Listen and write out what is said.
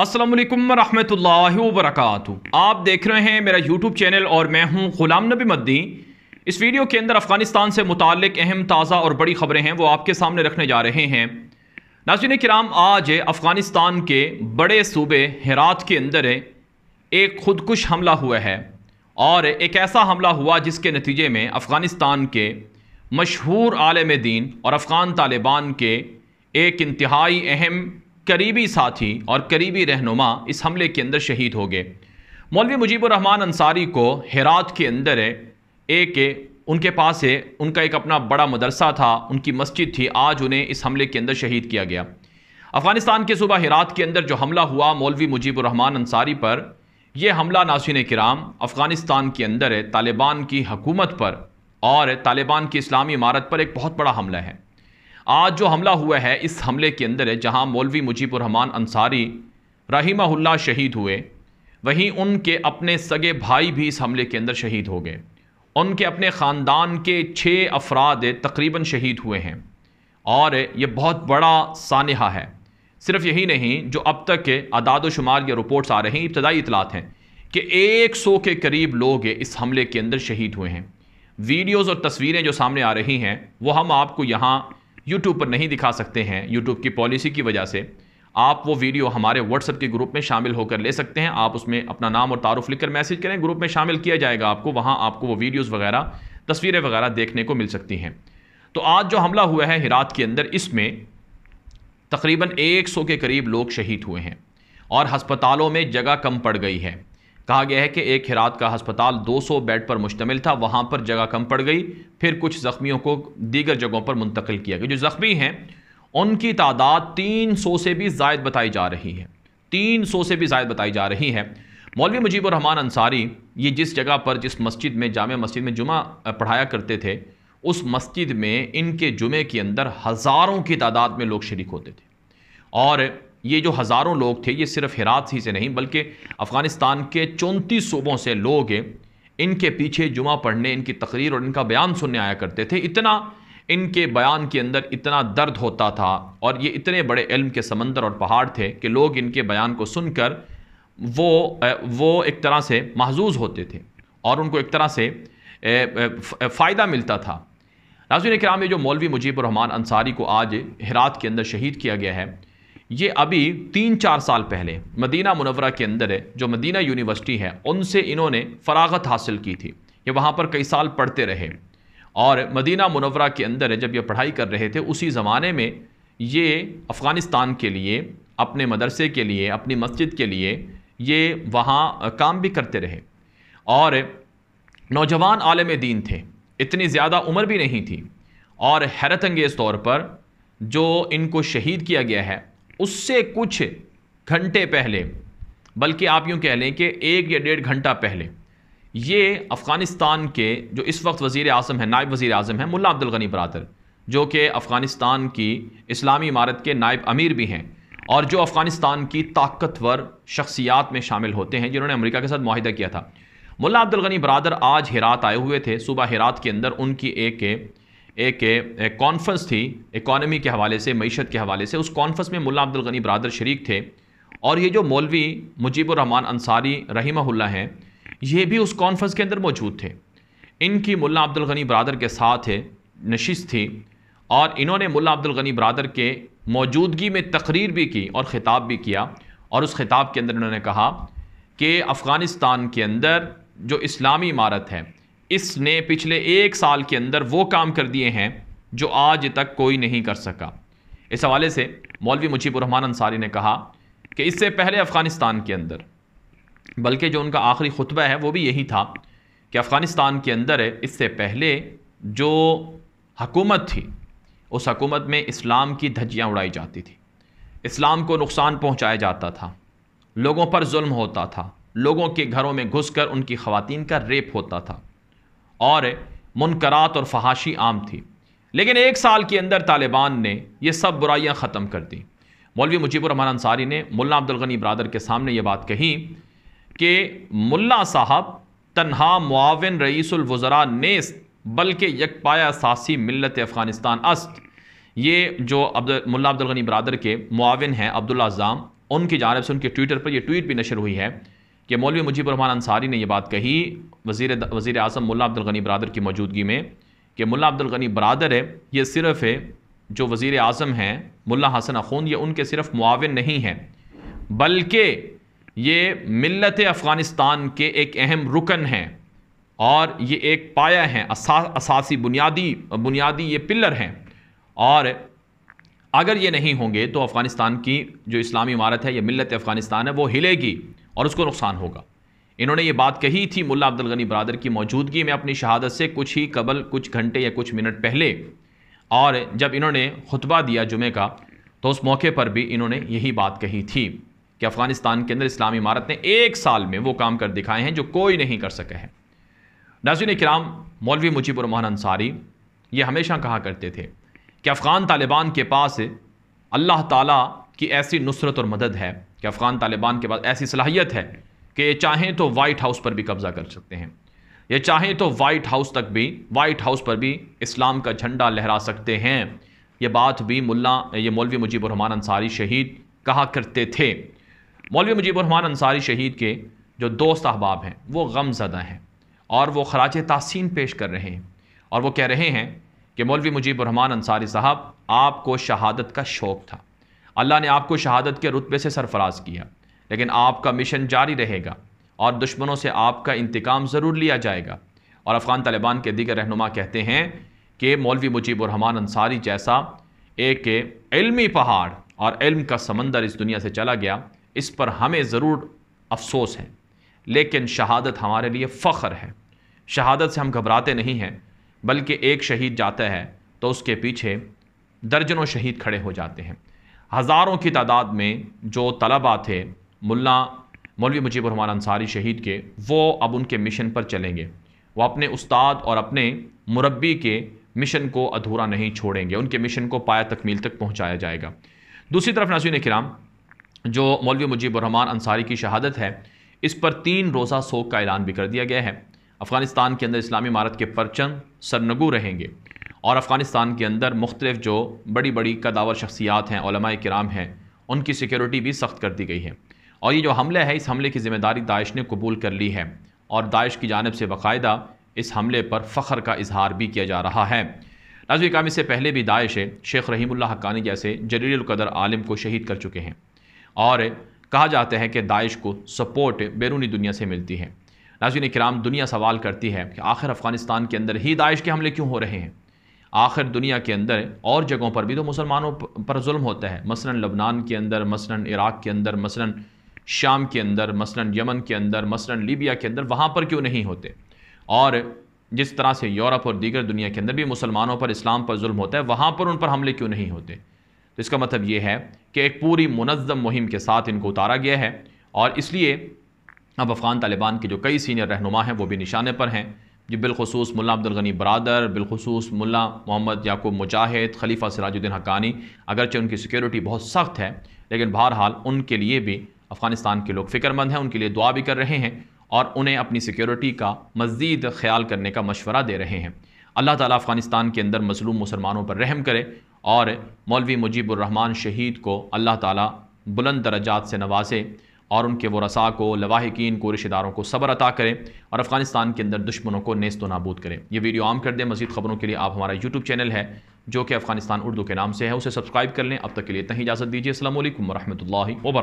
असलम वरहमल वरक आप देख रहे हैं मेरा यूट्यूब चैनल और मैं हूं गुलाम नबी मद्दी इस वीडियो के अंदर अफगानिस्तान से मुतक अहम ताज़ा और बड़ी खबरें हैं वो आपके सामने रखने जा रहे हैं नाजिन कराम आज अफ़गानिस्तान के बड़े सूबे हरात के अंदर एक खुदकुश हमला हुआ है और एक ऐसा हमला हुआ जिसके नतीजे में अफ़गानिस्तान के मशहूर आलम दीन और अफ़गान तालिबान के एक इंतहाई अहम करीबी साथी और करीबी रहनुमा इस हमले के अंदर शहीद हो गए मौलवी मुजीबरहमान अंसारी को हेरात के अंदर एक उनके पास है उनका एक अपना बड़ा मदरसा था उनकी मस्जिद थी आज उन्हें इस हमले के अंदर शहीद किया गया अफगानिस्तान के सुबह हेरात के अंदर जो हमला हुआ मौलवी मुजीबरहमान अंसारी पर यह हमला नासिन कराम अफगानिस्तान के अंदर तालिबान की हकूमत पर और तालिबान की इस्लामी इमारत पर एक बहुत बड़ा हमला है आज जो हमला हुआ है इस हमले के अंदर है जहां मौलवी मुजीबरहमान अंसारी रहीमाहुल्ला शहीद हुए वहीं उनके अपने सगे भाई भी इस हमले के अंदर शहीद हो गए उनके अपने ख़ानदान के छः अफराद तकरीबन शहीद हुए हैं और ये बहुत बड़ा सानहा है सिर्फ यही नहीं जो अब तक के अदाद शुमार या रिपोर्ट्स आ रहे हैं इब्तदाई इतलात हैं कि एक सौ के करीब लोग इस हमले के अंदर शहीद हुए हैं वीडियोज़ और तस्वीरें जो सामने आ रही हैं वो हम आपको यहाँ यूट्यूब पर नहीं दिखा सकते हैं यूट्यूब की पॉलिसी की वजह से आप वो वीडियो हमारे व्हाट्सअप के ग्रुप में शामिल होकर ले सकते हैं आप उसमें अपना नाम और तारुफ लिखकर मैसेज करें ग्रुप में शामिल किया जाएगा आपको वहाँ आपको वो वीडियोज़ वगैरह तस्वीरें वगैरह देखने को मिल सकती हैं तो आज जो हमला हुआ है हिरात के अंदर इसमें तकरीबन 100 के करीब लोग शहीद हुए हैं और हस्पतालों में जगह कम पड़ गई है कहा गया है कि एक हिरात का अस्पताल 200 बेड पर मुश्तमिल था वहाँ पर जगह कम पड़ गई फिर कुछ ज़ख्मियों को दीगर जगहों पर मुंतकिल किया गया जो ज़ख्मी हैं उनकी तादाद 300 से भी जायद बताई जा रही है 300 से भी जायद बताई जा रही है मौलवी मुजीबरहमान अंसारी ये जिस जगह पर जिस मस्जिद में जाम मस्जिद में जुमा पढ़ाया करते थे उस मस्जिद में इनके जुमे के अंदर हज़ारों की तादाद में लोग शरीक होते थे और ये जो हज़ारों लोग थे ये सिर्फ हिरात ही से नहीं बल्कि अफ़गानिस्तान के चौंतीस सूबों से लोग इनके पीछे जुमा पढ़ने इनकी तकरीर और इनका बयान सुनने आया करते थे इतना इनके बयान के अंदर इतना दर्द होता था और ये इतने बड़े इल्म के समंदर और पहाड़ थे कि लोग इनके बयान को सुनकर वो वो एक तरह से महजूज होते थे और उनको एक तरह से फ़ायदा मिलता था नाजिन कराम जो मौलवी मुजीबरहमान अंसारी को आज हिरात के अंदर शहीद किया गया है ये अभी तीन चार साल पहले मदीना मुनवरा के अंदर है जो मदीना यूनिवर्सिटी है उनसे इन्होंने फरागत हासिल की थी ये वहाँ पर कई साल पढ़ते रहे और मदीना मुनवरा के अंदर जब ये पढ़ाई कर रहे थे उसी ज़माने में ये अफ़गानिस्तान के लिए अपने मदरसे के लिए अपनी मस्जिद के लिए ये वहाँ काम भी करते रहे और नौजवान आलम दीन थे इतनी ज़्यादा उम्र भी नहीं थी और हैरत अंगेज़ तौर पर जो इनको शहीद किया गया है उससे कुछ घंटे पहले बल्कि आप यूँ कह लें कि एक या डेढ़ घंटा पहले ये अफ़गानिस्तान के जो इस वक्त वज़ी अजम है नायब वज़ी अजम है मुला अब्दुल गनी बरदर जो कि अफ़गानिस्तान की इस्लामी इमारत के नायब अमीर भी हैं और जो अफ़गानिस्तान की ताकतवर शख्सियात में शामिल होते हैं जिन्होंने अमरीका के साथ माहिदा किया था मुला अब्दुल गनी बरदर आज हिरात आए हुए थे सुबह हिरात के अंदर उनकी एक एक कॉन्फ्रेंस थी इकॉनमी के हवाले से मीशत के हवाले से उस कॉन्फ्रेंस में मुला अब्दुल गनी बरदर शरीक थे और ये जो मौलवी मुजीबरहमान अंसारी रही हैं ये भी उस कॉन्फ्रेंस के अंदर मौजूद थे इनकी मुला अब्दुल गनी बरदर के साथ नशिश थी और इन्होंने मुला अब्दुल गनी बरदर के मौजूदगी में तकरीर भी की और ख़िताब भी किया और उस खिताब के अंदर इन्होंने कहा कि अफ़गानिस्तान के अंदर जो इस्लामी इमारत है इसने पिछले एक साल के अंदर वो काम कर दिए हैं जो आज तक कोई नहीं कर सका इस हवाले से मौलवी मुजीबरहमान अंसारी ने कहा कि इससे पहले अफ़गानिस्तान के अंदर बल्कि जो उनका आखिरी खुतबा है वो भी यही था कि अफ़गानिस्तान के अंदर इससे पहले जो हकूमत थी उस हकूमत में इस्लाम की धज्जियाँ उड़ाई जाती थी इस्लाम को नुकसान पहुँचाया जाता था लोगों पर जुल्म होता था लोगों के घरों में घुसकर उनकी खवातीन का रेप होता था और मुनकरात और फहाशी आम थी लेकिन एक साल के अंदर तालिबान ने यह सब बुराइयाँ ख़त्म कर दी मौलवी मुजीबरमान अंसारी ने मुल्ला अब्दुल गनी बरदर के सामने ये बात कही कि मुल्ला साहब तनहा मुआवन रईसुलवज़रा नेस बल्कि यक पाया सासी मिलत अफ़गानिस्तान अस्त ये जो अब्दुल मुल्ला अब्दुल गनी बरदर के मुआवन हैं अब्दुल्ला अज़ाम उनकी जानब से उनके ट्विटर पर यह ट्वीट भी नशर हुई है कि मौलवी मुजीबरहमान अंसारी ने यह बात कही वजीर वज़ी अजम मुला अब्दुल गनी बरदर की मौजूदगी में कि मुला अब्दुल गनी बरदर है ये सिर्फ़ है जो वज़ी अजम हैं मुला हसन अखून ये उनके सिर्फ मुआवन नहीं हैं बल्कि ये मिलत अफ़गानिस्तान के एक अहम रुकन हैं और ये एक पाया हैं असासी बुनियादी बुनियादी ये पिलर हैं और अगर ये नहीं होंगे तो अफ़गानिस्तान की जो इस्लामी इमारत है या मिलत अफ़गानिस्तान है वो हिलेगी और उसको नुकसान होगा इन्होंने ये बात कही थी मुल्ला अब्दुल गनी बरदर की मौजूदगी में अपनी शहादत से कुछ ही कबल कुछ घंटे या कुछ मिनट पहले और जब इन्होंने खुतबा दिया जुमे का तो उस मौके पर भी इन्होंने यही बात कही थी कि अफ़गानिस्तान के अंदर इस्लामी इमारत ने एक साल में वो काम कर दिखाए हैं जो कोई नहीं कर सके हैं नाजिन कराम मौलवी मुजीबरमान अंसारी ये हमेशा कहा करते थे कि अफ़गान तालिबान के पास अल्लाह ताला की ऐसी नुसरत और मदद है कि अफ़गान तालिबान के पास ऐसी सलाहियत है कि ये चाहें तो वाइट हाउस पर भी कब्ज़ा कर सकते हैं ये चाहें तो वाइट हाउस तक भी वाइट हाउस पर भी इस्लाम का झंडा लहरा सकते हैं ये बात भी मुल्ला ये मौलवी मुजीब रहमान अंसारी शहीद कहा करते थे मौलवी मुजीब रहमान अंसारी शहीद के जो दोस्त अहबाब हैं वो गमजदा हैं और वो खराज तहसीन पेश कर रहे हैं और वो कह रहे हैं कि मौलवी मुजीब रहमान अंसारी साहब आपको शहादत का शौक़ था अल्लाह ने आपको शहादत के रुतबे से सरफराज किया लेकिन आपका मिशन जारी रहेगा और दुश्मनों से आपका इंतकाम ज़रूर लिया जाएगा और अफ़गान तालिबान के दीगर रहनुमा कहते हैं कि मौलवी मुजीबरहमान अंसारी जैसा एक इलमी पहाड़ और इल्म का समंदर इस दुनिया से चला गया इस पर हमें ज़रूर अफसोस है लेकिन शहादत हमारे लिए फ़ख्र है शहादत से हम घबराते नहीं हैं बल्कि एक शहीद जाता है तो उसके पीछे दर्जनों शहीद खड़े हो जाते हैं हज़ारों की तादाद में जो तलबा थे मुल्ला मौलवी मुजीब रहमान अंसारी शहीद के वो अब उनके मिशन पर चलेंगे वो अपने उस्ताद और अपने मुरबी के मिशन को अधूरा नहीं छोड़ेंगे उनके मिशन को पाया तकमील तक पहुँचाया जाएगा दूसरी तरफ नासिन कराम जो मौलवी मुजीब रहमान अंसारी की शहादत है इस पर तीन रोज़ा सोग का ऐलान भी कर दिया गया है अफ़गानिस्तान के अंदर इस्लामी इमारत के परचम सरनगू रहेंगे और अफ़गानिस्तान के अंदर मुख्तलिफ जो बड़ी बड़ी कदावर शख्सियात हैं किराम हैं उनकी सिक्योरिटी भी सख्त कर दी गई है और ये जो हमला है इस हमले की जिम्मेदारी दाइश ने कबूल कर ली है और दाइश की जानब से बाकायदा इस हमले पर फ़ख्र का इजहार भी किया जा रहा है नाजवी काम इससे पहले भी दाइश शेख रहीमुल्ल हक्कानी जैसे जलीलकदर आलिम को शहीद कर चुके हैं और कहा जाता है कि दाइश को सपोर्ट बैरूनी दुनिया से मिलती है नाजिन कराम दुनिया सवाल करती है कि आखिर अफ़गानिस्तान के अंदर ही दाइश के हमले क्यों हो रहे हैं आखिर दुनिया के अंदर और जगहों पर भी तो मुसलमानों पर जुल्म होता है मसलन लबनान के अंदर मसलन इराक़ के अंदर मसलन शाम के अंदर मसलन यमन के अंदर मसलन लीबिया के अंदर वहाँ पर क्यों नहीं होते और जिस तरह से यूरोप और दीगर दुनिया के अंदर भी मुसलमानों पर इस्लाम पर जुल्म होता है वहाँ पर उन पर हमले क्यों नहीं होते तो इसका मतलब ये है कि एक पूरी मुनज़म मुहिम के साथ इनको उतारा गया है और इसलिए अब अफ़गान तालिबान के जो कई सीनियर रहनुमा हैं वो भी निशाने पर हैं जो बिलखसूस मुला अब्दुलगनी बरदर बिलखसूस मुला मोहम्मद याकूब मुजाहिद खलीफा सिराजुद्दीन हकानी अगरचे उनकी सिक्योरिटी बहुत सख्त है लेकिन बहरहाल उनके लिए भी अफ़गानिस्तान के लोग फ़िक्रमंद हैं उनके लिए दुआ भी कर रहे हैं और उन्हें अपनी सिक्योरिटी का मज़ीद ख्याल करने का मशवरा दे रहे हैं अल्लाह ताला अफ़गानिस्तान के अंदर मजलूम मुसलमानों पर रहम करे और मौलवी मुजीबरहमान शहीद को अल्लाह ताला बुलंद दर्जात से नवाजे और उनके वसा को लवाहिकीन को रिश्तेदारों को सब्र अता करें और अफ़गानिस्तान के अंदर दुश्मनों को नेस्त नाबूद करें यह वीडियो आम कर दें मजीद खबरों के लिए आप हमारा यूट्यूब चैनल है जो कि अफ़गानिस्तान उर्दू के नाम से है उसे सब्सक्राइब कर लें अब तक के लिए तहीं इजाज़त दीजिए असल वरहमल वर्क